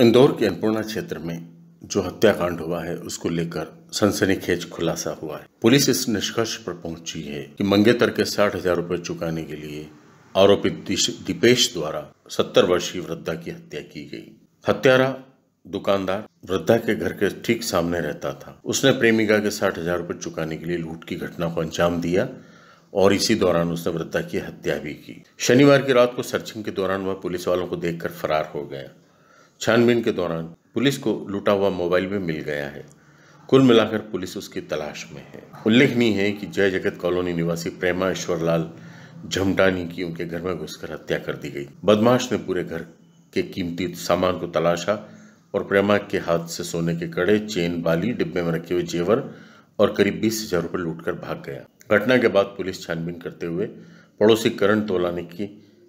इंदौर के अन्नपूर्णा क्षेत्र में जो हत्याकांड हुआ है उसको लेकर सनसनीखेज खुलासा हुआ है पुलिस इस निष्कर्ष पर पहुंची है कि मंगेतर के साठ हजार रूपए चुकाने के लिए आरोपी दीपेश द्वारा सत्तर वर्षीय वृद्धा की हत्या की गई हत्यारा दुकानदार वृद्धा के घर के ठीक सामने रहता था उसने प्रेमिका के साठ हजार रूपए चुकाने के लिए लूट की घटना को अंजाम दिया और इसी दौरान उसने वृद्धा की हत्या भी की शनिवार की रात को सर्चिंग के दौरान वह पुलिस वालों को देखकर फरार हो गया छानबीन के दौरान पुलिस को लूटा हुआ मोबाइल भी मिल गया है कुल मिलाकर पुलिस उसकी तलाश में है उल्लेखनीय है कि जय जगत कॉलोनी निवासी प्रेमा ईश्वरलाल झमटानी की उनके घर में घुसकर हत्या कर दी गई बदमाश ने पूरे घर के कीमती सामान को तलाशा और प्रेमा के हाथ से सोने के कड़े चेन बाली डिब्बे में रखे हुए जेवर और करीब बीस हजार रुपये लूट कर भाग गया घटना के बाद पुलिस छानबीन करते हुए पड़ोसी करण तोलानी की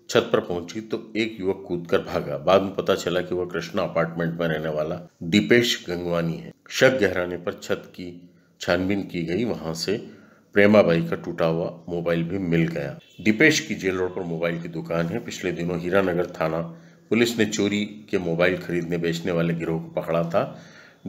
छत पर पहुंची तो एक युवक कूदकर भागा बाद में पता चला कि वह कृष्णा अपार्टमेंट में रहने वाला दीपेश गंगवानी है शक गहराने पर छत की छानबीन की गई वहां से प्रेमाबाई का टूटा हुआ मोबाइल भी मिल गया दीपेश की जेल रोड पर मोबाइल की दुकान है पिछले दिनों हीरानगर थाना पुलिस ने चोरी के मोबाइल खरीदने बेचने वाले गिरोह को पकड़ा था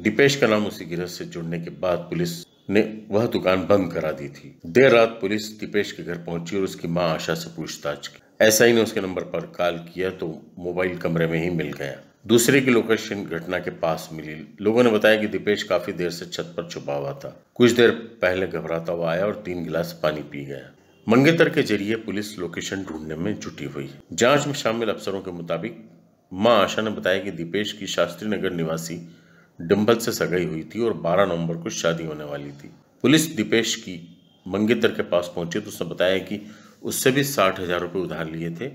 दीपेश का नाम उसी गिरोह से जुड़ने के बाद पुलिस ने वह दुकान बंद करा दी थी देर रात पुलिस दीपेश के घर पहुंची और उसकी मां आशा से पूछताछ की ऐसा ही ने उसके नंबर पर कॉल किया तो मोबाइल कमरे में ही मिल गया दूसरे की लोकेशन घटना के पास मिली लोगों ने बताया कि दीपेश काफी देर से छत पर छुपा हुआ था कुछ देर पहले घबराता हुआ आया और तीन गिलास पानी पी गया मंगेतर के जरिए पुलिस लोकेशन ढूंढने में जुटी हुई जांच में शामिल अफसरों के मुताबिक मां आशा ने बताया कि दीपेश की शास्त्री नगर निवासी डिम्बल से सगाई हुई थी और बारह नवम्बर को शादी होने वाली थी पुलिस दीपेश की मंगेतर के पास पहुंची तो उसने बताया कि उससे भी साठ हज़ार रुपये उधार लिए थे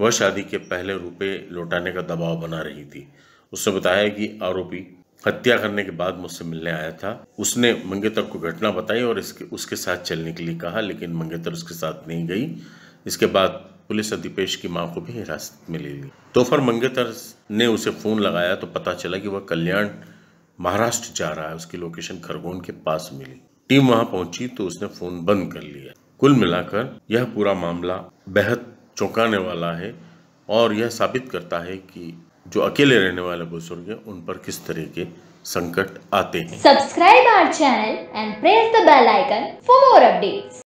वह शादी के पहले रुपए लौटाने का दबाव बना रही थी उसने बताया कि आरोपी हत्या करने के बाद मुझसे मिलने आया था उसने मंगेतर को घटना बताई और इसके उसके साथ चलने के लिए कहा लेकिन मंगेतर उसके साथ नहीं गई इसके बाद पुलिस अधिपेश की मां को भी हिरासत में ले ली तो फिर मंगेतर ने उसे फ़ोन लगाया तो पता चला कि वह कल्याण महाराष्ट्र जा रहा है उसकी लोकेशन खरगोन के पास मिली टीम वहां पहुंची तो उसने फ़ोन बंद कर लिया कुल मिलाकर यह पूरा मामला बेहद चौंकाने वाला है और यह साबित करता है कि जो अकेले रहने वाले बुजुर्ग हैं उन पर किस तरह के संकट आते हैं subscribe our channel and press the bell icon for more updates